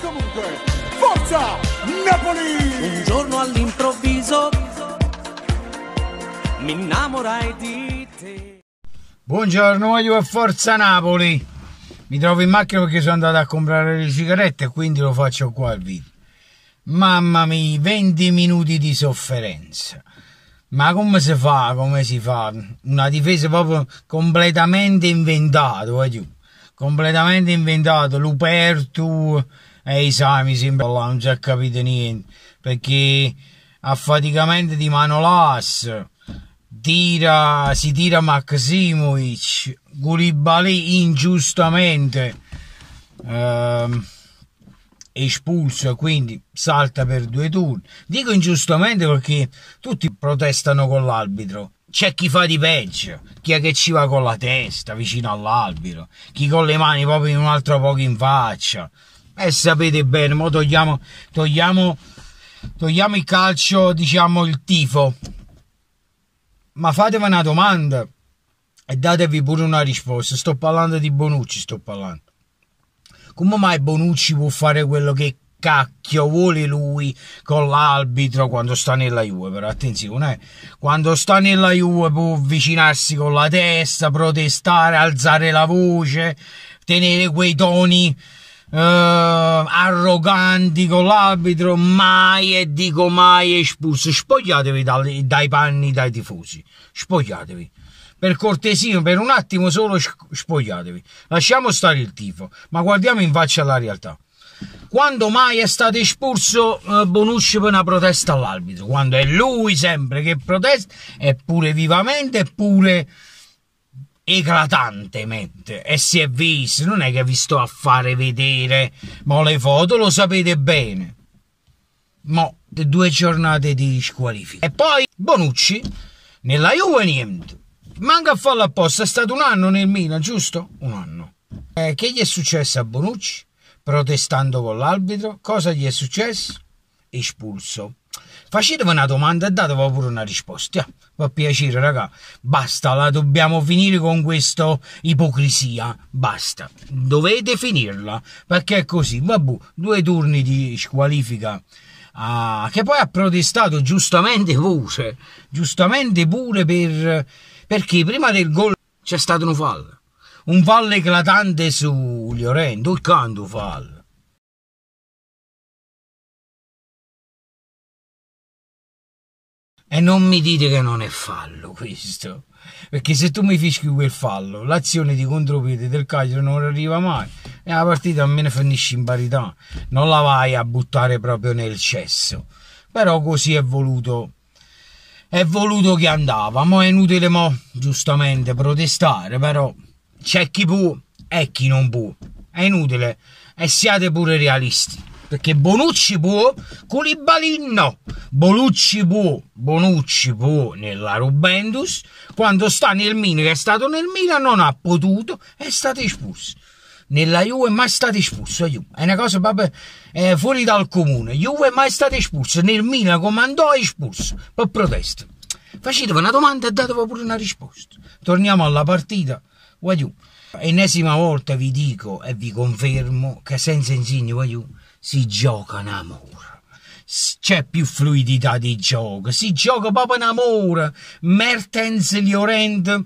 comunque, forza Napoli! Un giorno all'improvviso mi innamorai di te. Buongiorno, io e Forza Napoli. Mi trovo in macchina perché sono andato a comprare le sigarette, quindi lo faccio qua al video. Mamma mia, 20 minuti di sofferenza. Ma come si fa? Come si fa? Una difesa proprio completamente inventata, eh, completamente inventata. Lupertu, Ehi sai, mi sembra che non ci è capito niente perché affaticamente di Manolas tira, si tira Maximovic Gulibali ingiustamente ehm, espulso quindi salta per due turni dico ingiustamente perché tutti protestano con l'arbitro c'è chi fa di peggio, chi è che ci va con la testa vicino all'albero, chi con le mani proprio in un altro poco in faccia e eh, sapete bene, mo togliamo, togliamo, togliamo il calcio, diciamo il tifo. Ma fatevi una domanda e datevi pure una risposta. Sto parlando di Bonucci, sto parlando. Come mai Bonucci può fare quello che cacchio vuole lui con l'arbitro quando sta nella Juve però attenzione eh. quando sta nella Juve può avvicinarsi con la testa protestare alzare la voce tenere quei toni eh, arroganti con l'arbitro, mai e dico mai espulso. Spogliatevi dai, dai panni dai tifosi, spogliatevi per cortesia, per un attimo solo spogliatevi, lasciamo stare il tifo, ma guardiamo in faccia la realtà. Quando mai è stato espulso eh, Bonucci per una protesta all'arbitro? Quando è lui sempre che protesta, eppure vivamente, eppure eclatantemente e si è visto, non è che vi sto a fare vedere, ma le foto lo sapete bene. ma due giornate di squalifica. E poi Bonucci nella Juve niente. Manca a farlo apposta, è stato un anno nel Milan, giusto? Un anno. Eh, che gli è successo a Bonucci? Protestando con l'arbitro, cosa gli è successo? Espulso facetevi una domanda e datevi pure una risposta. Yeah, va piacere, raga. Basta, la dobbiamo finire con questa ipocrisia. Basta, dovete finirla perché è così. Vabbù, due turni di squalifica. Ah, che poi ha protestato giustamente pure, giustamente pure per, perché prima del gol c'è stato un fallo, un fallo eclatante su Llorente, il canto fallo E non mi dite che non è fallo questo. Perché se tu mi fischi quel fallo, l'azione di contropiede del Cagliari non arriva mai. E la partita almeno finisce in parità. Non la vai a buttare proprio nel cesso. Però così è voluto. È voluto che andava. Ma è inutile mo, giustamente, protestare. Però c'è chi può e chi non può. È inutile. E siate pure realisti perché Bonucci può, Colibali no. Bonucci può, Bonucci può nella Rubendus, quando sta nel Milan, che è stato nel Milan, non ha potuto, è stato espulso. Nella Juve è mai stato espulso, eh, è una cosa proprio eh, fuori dal comune. Juve è mai stato espulso, nel Milan comandò è espulso, per protesta. Facetevi una domanda e datevi pure una risposta. Torniamo alla partita. Guagliù. Ennesima volta vi dico e vi confermo che senza Insigne si gioca in amore. C'è più fluidità di gioco, si gioca proprio in amore. Mertens Llorent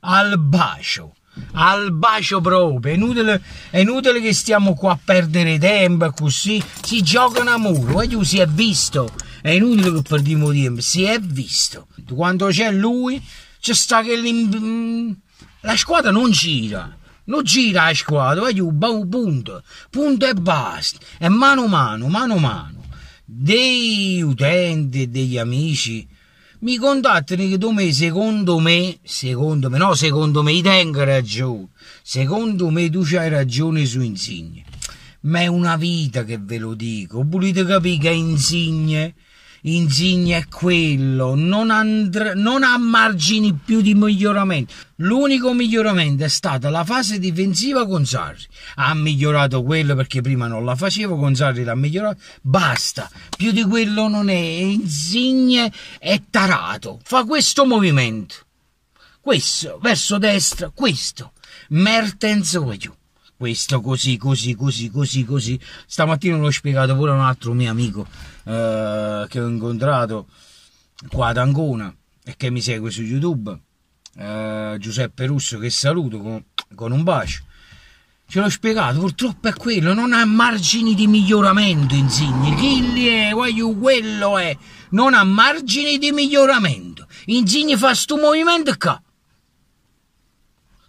al bacio al bacio proprio. È inutile, è inutile, che stiamo qua a perdere tempo così. Si gioca un amore, voglio, si è visto. È inutile che perdiamo tempo, si è visto. Quando c'è lui, c'è sta che la squadra non gira, non gira la squadra, è un punto, punto e basta, è mano a mano, mano a mano. Dei utenti, degli amici, mi contattano che me, secondo me, secondo me, no, secondo me, tengo ragione, secondo me tu hai ragione su Insigne, ma è una vita che ve lo dico, volete capire che Insigne Insigne è quello, non, andr- non ha margini più di miglioramento. L'unico miglioramento è stata la fase difensiva con Sarri. Ha migliorato quello perché prima non la facevo, con Sarri l'ha migliorato. Basta, più di quello non è. Insigne è tarato, fa questo movimento. Questo, verso destra, questo. Mertens o giù questo, così, così, così, così, così. Stamattina l'ho spiegato pure a un altro mio amico eh, che ho incontrato qua ad Ancona e che mi segue su YouTube, eh, Giuseppe Russo, che saluto con, con un bacio. Ce l'ho spiegato, purtroppo è quello, non ha margini di miglioramento Insigne, chi è, guaglio, quello è, non ha margini di miglioramento. Insigne fa sto movimento qua.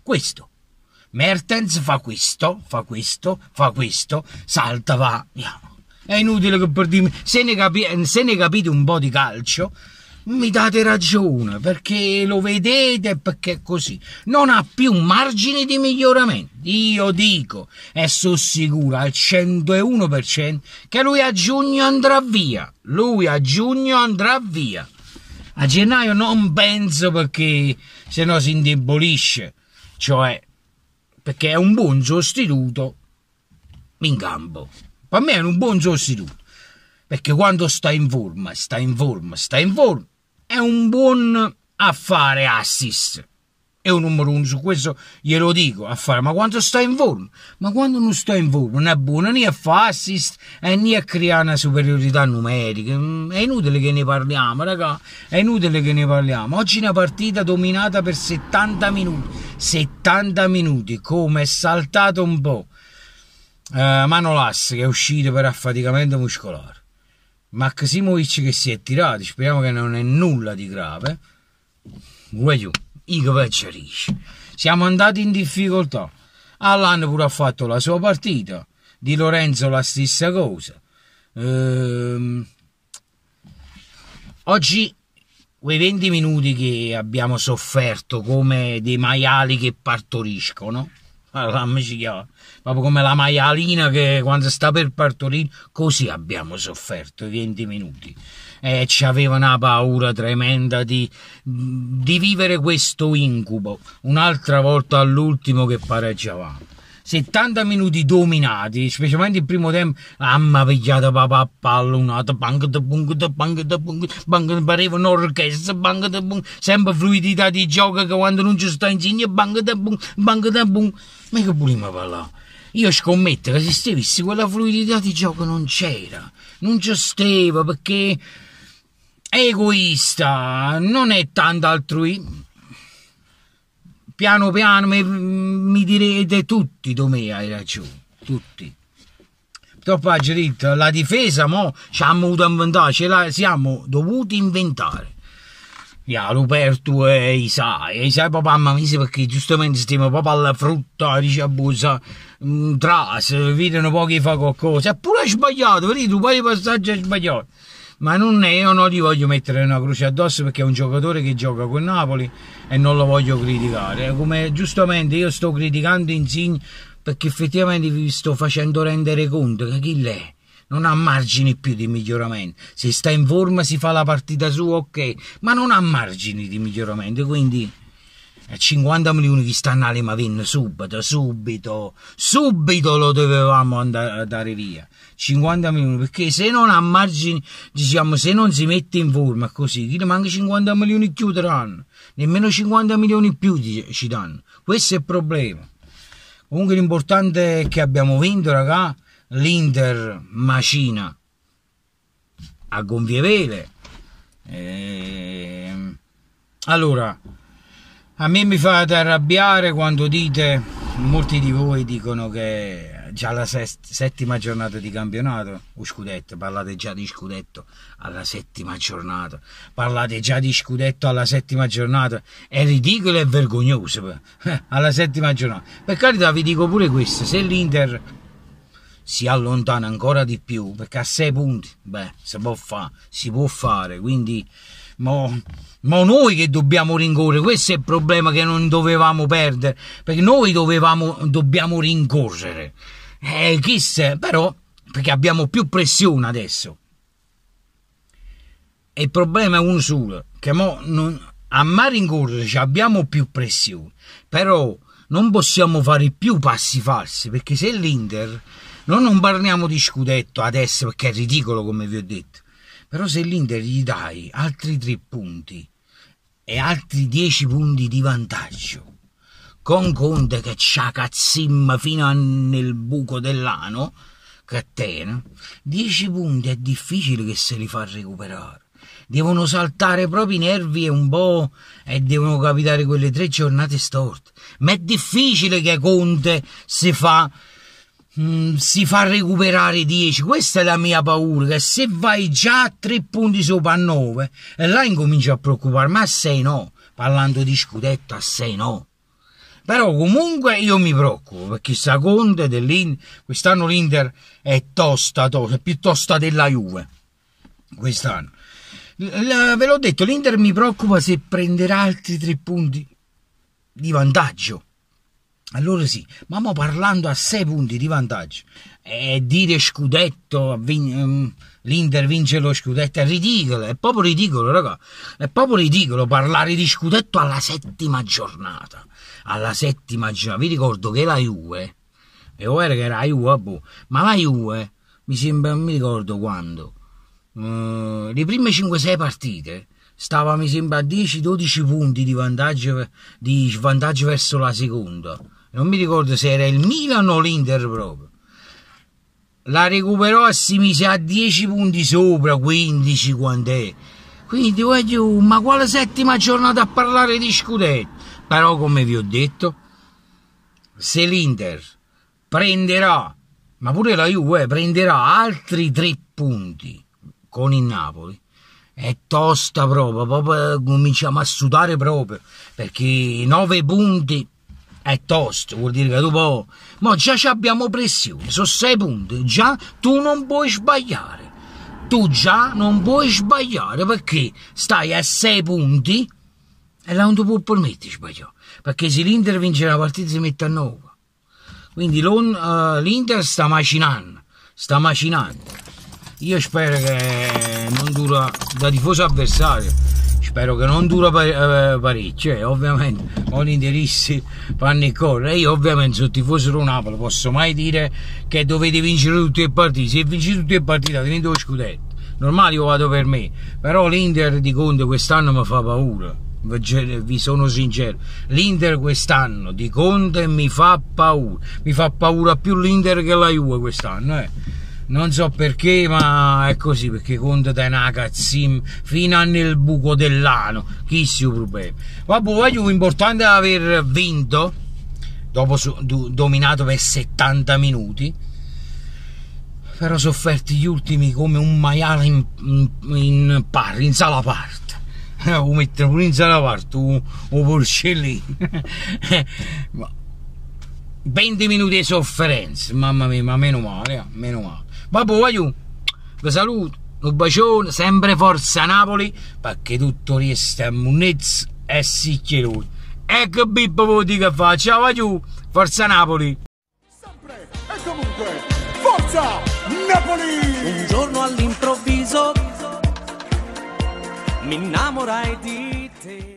Questo. Mertens fa questo, fa questo, fa questo, salta, va. È inutile che per dirmi, se ne, capi, se ne capite un po' di calcio, mi date ragione perché lo vedete perché è così non ha più margini di miglioramento io dico e sono sicuro al 101% che lui a giugno andrà via lui a giugno andrà via a gennaio non penso perché sennò si indebolisce cioè perché è un buon sostituto in campo. Per me è un buon sostituto perché quando sta in forma, sta in forma, sta in forma, è un buon affare assist è un numero uno, su questo glielo dico a fare, ma quando sta in forma, ma quando non sta in forma non è buono né a fare assist eh, né a creare una superiorità numerica, mm, è inutile che ne parliamo raga, è inutile che ne parliamo, oggi una partita dominata per 70 minuti, 70 minuti, come è saltato un po' eh, Manolas che è uscito per affaticamento muscolare, Maximovic che si è tirato, speriamo che non è nulla di grave, vuoi giù i Cavacciarisci. Siamo andati in difficoltà. Allan pure ha fatto la sua partita, Di Lorenzo la stessa cosa. Ehm... Oggi quei 20 minuti che abbiamo sofferto come dei maiali che partoriscono Ah, proprio come la maialina che quando sta per partorire, così abbiamo sofferto i 20 minuti. E ci aveva una paura tremenda di, di vivere questo incubo, un'altra volta all'ultimo che pareggiavamo. 70 minuti dominati, specialmente il primo tempo, mamma pigliata papà pallonata, bang da bung da bang da bung, bang pareva un'orchestra, bang da bung, sempre fluidità di gioco che quando non ci sta in segno, bang da bung, bang da bung ma che voleva parlare? Io scommetto che se stessi quella fluidità di gioco non c'era, non ci stava perché è egoista, non è tanto altrui. Piano piano mi, mi direte tutti dove hai ragione, tutti. Purtroppo ha la difesa mo ci hanno dovuto inventare, ce la siamo dovuti inventare yeah, Ruperto e Isai. Isai papà mi mise perché giustamente stiamo proprio alla frutta, dice abusa, mm, tras, vedono pochi fa qualcosa. eppure È sbagliato, vedi, un paio di passaggi è sbagliato. Ma non è, io non gli voglio mettere una croce addosso perché è un giocatore che gioca con Napoli e non lo voglio criticare. Come giustamente io sto criticando Insigne perché effettivamente vi sto facendo rendere conto che chi l'è non ha margini più di miglioramento. Se sta in forma si fa la partita sua, ok, ma non ha margini di miglioramento, quindi 50 eh, milioni che stanno alle Mavin subito, subito, subito lo dovevamo andare, eh, dare via. 50 milioni, perché se non ha margini, diciamo, se non si mette in forma così, chi ne manca 50 milioni chiuderanno, nemmeno 50 milioni più ci danno. Questo è il problema. Comunque l'importante è che abbiamo vinto, raga l'Inter macina a gonfie vele. E... Ehm, allora, a me mi fate arrabbiare quando dite, molti di voi dicono che già la settima giornata di campionato, o scudetto, parlate già di scudetto alla settima giornata, parlate già di scudetto alla settima giornata, è ridicolo e vergognoso eh, alla settima giornata. Per carità vi dico pure questo, se l'Inter si allontana ancora di più perché a 6 punti beh si può fare si può fare quindi ma noi che dobbiamo rincorrere questo è il problema che non dovevamo perdere perché noi dovevamo dobbiamo rincorrere eh, chissà però perché abbiamo più pressione adesso e il problema è uno solo che mo non, a mare rincorrere abbiamo più pressione però non possiamo fare più passi falsi perché se l'Inter noi non parliamo di scudetto adesso perché è ridicolo come vi ho detto, però se l'Inter gli dai altri tre punti e altri dieci punti di vantaggio, con Conte che c'ha cazzimma fino a nel buco dell'ano, catena, dieci punti è difficile che se li fa recuperare devono saltare proprio i nervi e un po' e devono capitare quelle tre giornate storte. Ma è difficile che Conte si fa Mm, si fa recuperare 10 questa è la mia paura che se vai già a 3 punti sopra a 9 e là incomincio a preoccuparmi a 6 no parlando di scudetto a 6 no però comunque io mi preoccupo perché sta Conte dell'Inter quest'anno l'Inter è tosta, tosta è più tosta della Juve quest'anno la, ve l'ho detto l'Inter mi preoccupa se prenderà altri 3 punti di vantaggio allora sì, ma parlando a 6 punti di vantaggio e dire scudetto, vin- ehm, l'Inter vince lo scudetto è ridicolo, è proprio ridicolo raga, è proprio ridicolo parlare di scudetto alla settima giornata, alla settima giornata, vi ricordo che la Juve, e ora che era la Juve, ah, boh, ma la Juve, mi sembra, non mi ricordo quando, uh, le prime 5-6 partite stava mi sembra a 10-12 punti di vantaggio, di vantaggio verso la seconda non mi ricordo se era il Milan o l'Inter proprio la recuperò e si mise a 10 punti sopra 15 quant'è quindi voglio ma quale settima giornata a parlare di scudetto però come vi ho detto se l'Inter prenderà ma pure la Juve eh, prenderà altri 3 punti con il Napoli è tosta proprio, proprio cominciamo a sudare proprio perché 9 punti è tosto, vuol dire che tu poi... Ma già ci abbiamo pressione, sono sei punti, già tu non puoi sbagliare. Tu già non puoi sbagliare perché stai a sei punti e là non ti puoi permettere di sbagliare. Perché se l'Inter vince la partita si mette a nuovo. Quindi eh, l'Inter sta macinando, sta macinando. Io spero che non dura da tifoso avversario spero che non dura eh, parecchio, eh, ovviamente, con i interessi fanno il corre, io ovviamente sono tifoso di Napoli, posso mai dire che dovete vincere tutte le partite, se vincete tutte le partite tenete lo scudetto, normale io vado per me, però l'Inter di Conte quest'anno mi fa paura, vi sono sincero, l'Inter quest'anno di Conte mi fa paura, mi fa paura più l'Inter che la Juve quest'anno, eh non so perché ma è così perché conta da una cazzina fino nel buco dell'ano chissimo problema vabbè voglio l'importante è aver vinto dopo dominato per 70 minuti però sofferti gli ultimi come un maiale in, in, in parri in sala parte eh, o mettono pure in sala parte o, o porcellino 20 minuti di sofferenza mamma mia ma meno male eh, meno male Babbo, aiù, vi saluto, un bacione, sempre forza Napoli, perché tutto resta a Munez e si Sicchieloni. Ecco Bippo vuol dire che fa, ciao aiù, forza Napoli. Sempre e comunque, forza Napoli! Un giorno all'improvviso mi innamorai di te.